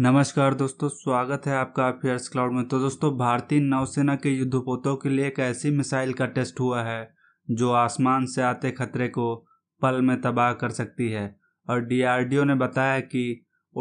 नमस्कार दोस्तों स्वागत है आपका अफेयर्स क्लाउड में तो दोस्तों भारतीय नौसेना के युद्धपोतों के लिए एक ऐसी मिसाइल का टेस्ट हुआ है जो आसमान से आते खतरे को पल में तबाह कर सकती है और डीआरडीओ ने बताया कि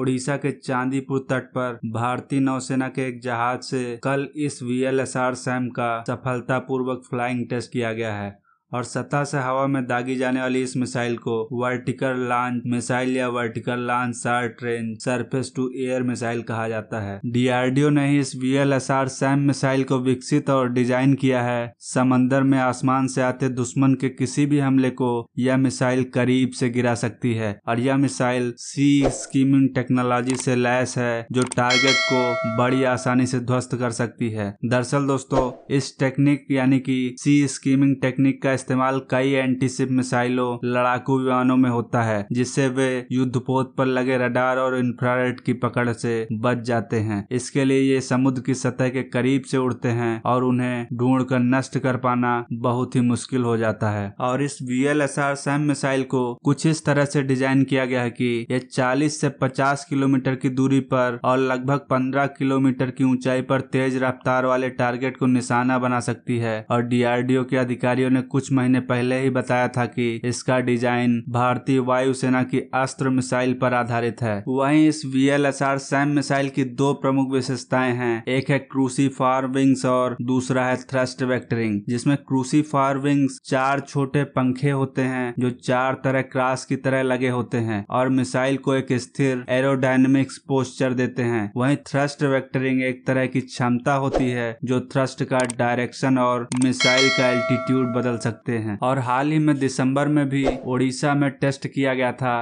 ओडिशा के चांदीपुर तट पर भारतीय नौसेना के एक जहाज से कल इस V L S R SAM का सफलतापूर्वक फ्लाइंग टेस्ट किया गया है और सतह से हवा में दागी जाने वाली इस मिसाइल को वर्टिकल लॉन्च मिसाइल या वर्टिकल लॉन्च सार ट्रेन सरफेस टू एयर मिसाइल कहा जाता है डीआरडीओ ने ही इस V L S R SAM missile को विकसित और डिजाइन किया है समंदर में आसमान से आते दुश्मन के किसी भी हमले को यह मिसाइल करीब से गिरा सकती है और यह मिसाइल सी स्कीमिंग टेक्नोलॉजी से लैस है जो टारगेट को बड़ी आसानी से ध्वस्त कर सकती है दरअसल दोस्तों इस टेक्निक यानी कि सी स्कीमिंग टेक्निक का इस्तेमाल कई एंटी शिप मिसाइलों लड़ाकू विमानों में होता है जिससे वे युद्धपोत पर लगे रडार और इंफ्रारेड की पकड़ से बच जाते हैं इसके लिए ये समुद्र की सतह के करीब से उड़ते हैं और उन्हें ढूंढ कर नष्ट कर पाना बहुत ही मुश्किल हो जाता है और इस V L S R SAM missile को कुछ इस तरह से डिजाइन किया गया है कि यह चालीस से पचास किलोमीटर की दूरी पर और लगभग पंद्रह किलोमीटर की ऊंचाई पर तेज रफ्तार वाले टारगेट को निशाना बना सकती है और डीआरडीओ के अधिकारियों ने कुछ कुछ महीने पहले ही बताया था कि इसका डिजाइन भारतीय वायुसेना की अस्त्र मिसाइल पर आधारित है वहीं इस V L S R SAM missile की दो प्रमुख विशेषताएं हैं एक है क्रूसी फार विंग्स और दूसरा है थ्रस्ट वेक्टरिंग जिसमें क्रूसी फार विंग्स चार छोटे पंखे होते हैं जो चार तरह क्रास की तरह लगे होते हैं और मिसाइल को एक स्थिर एरोडायनेमिक्स पोस्चर देते हैं वहीं थ्रस्ट वेक्टरिंग एक तरह की क्षमता होती है जो थ्रस्ट का डायरेक्शन और मिसाइल का एल्टीट्यूड बदल सकती सकते हैं और हाल ही में दिसंबर में भी ओडिशा में टेस्ट किया गया था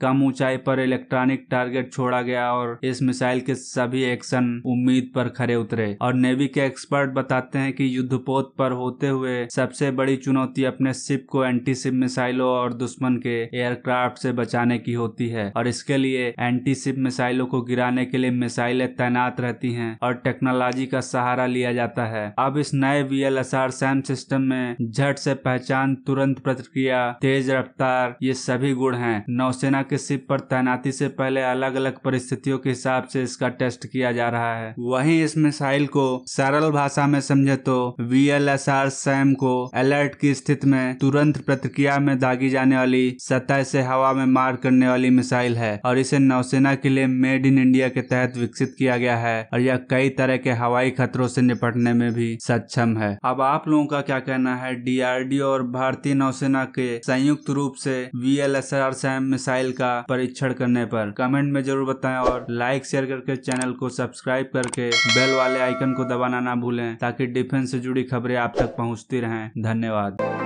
कम ऊंचाई पर इलेक्ट्रॉनिक टारगेट छोड़ा गया और इस मिसाइल के सभी एक्शन उम्मीद पर खड़े उतरे और नेवी के एक्सपर्ट बताते हैं कि युद्धपोत पर होते हुए सबसे बड़ी चुनौती अपने शिप को एंटी शिप मिसाइलों और दुश्मन के एयरक्राफ्ट से बचाने की होती है और इसके लिए एंटी शिप मिसाइलों को गिराने के लिए मिसाइलें तैनात रहती हैं और टेक्नोलॉजी का सहारा लिया जाता है अब इस नए V L S R SAM system में झट से पहचान तुरंत प्रतिक्रिया तेज रफ्तार ये सभी गुण हैं नौसेना के शिप पर तैनाती से पहले अलग अलग परिस्थितियों के हिसाब से इसका टेस्ट किया जा रहा है वहीं इस मिसाइल को सरल भाषा में समझे तो V L S R SAM को अलर्ट की स्थिति में तुरंत प्रतिक्रिया में दागी जाने वाली सतह से हवा में मार करने वाली मिसाइल है और इसे नौसेना के लिए मेड इन इंडिया के तहत विकसित किया गया है और यह कई तरह के हवाई खतरों से निपटने में भी सक्षम है अब आप लोगों का क्या कहना है डीआरडीओ और भारतीय नौसेना के संयुक्त रूप से V L S R SAM missile का परीक्षण करने पर कमेंट में जरूर बताएं और लाइक शेयर करके चैनल को सब्सक्राइब करके बेल वाले आइकन को दबाना ना भूलें ताकि डिफेंस से जुड़ी खबरें आप तक पहुंचती रहें धन्यवाद